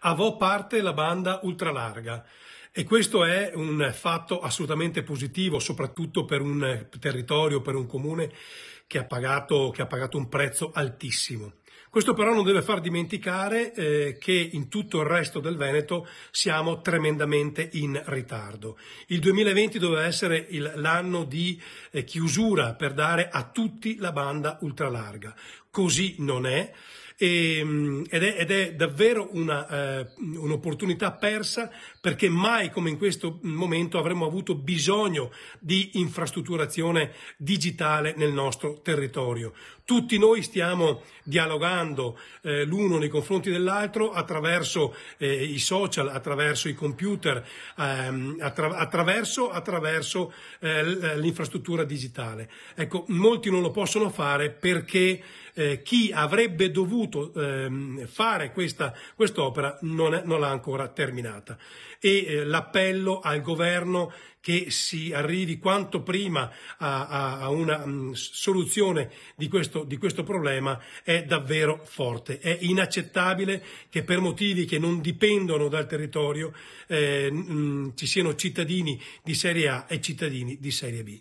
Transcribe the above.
avò parte la banda ultralarga e questo è un fatto assolutamente positivo, soprattutto per un territorio, per un comune che ha pagato, che ha pagato un prezzo altissimo. Questo però non deve far dimenticare eh, che in tutto il resto del Veneto siamo tremendamente in ritardo. Il 2020 doveva essere l'anno di eh, chiusura per dare a tutti la banda ultralarga così non è. E, ehm, ed, è, ed, è, davvero una, eh, un'opportunità persa perché mai come in questo momento avremmo avuto bisogno di infrastrutturazione digitale nel nostro territorio. Tutti noi stiamo dialogando eh, l'uno nei confronti dell'altro attraverso eh, i social, attraverso i computer, ehm, attra- attraverso, attraverso eh, l'infrastruttura digitale. Ecco, molti non lo possono fare perché eh, chi avrebbe dovuto ehm, fare questa quest'opera non, è, non l'ha ancora terminata. E eh, l'appello al governo che si arrivi quanto prima a, a, a una mh, mm, soluzione di questo, di questo, problema è davvero forte. È inaccettabile che per motivi che non dipendono dal territorio eh, mh, ci siano cittadini di serie A e cittadini di serie B.